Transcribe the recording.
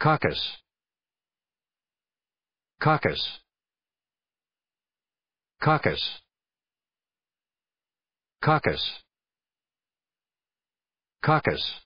Caucus. Caucus. Caucus. Caucus. Caucus.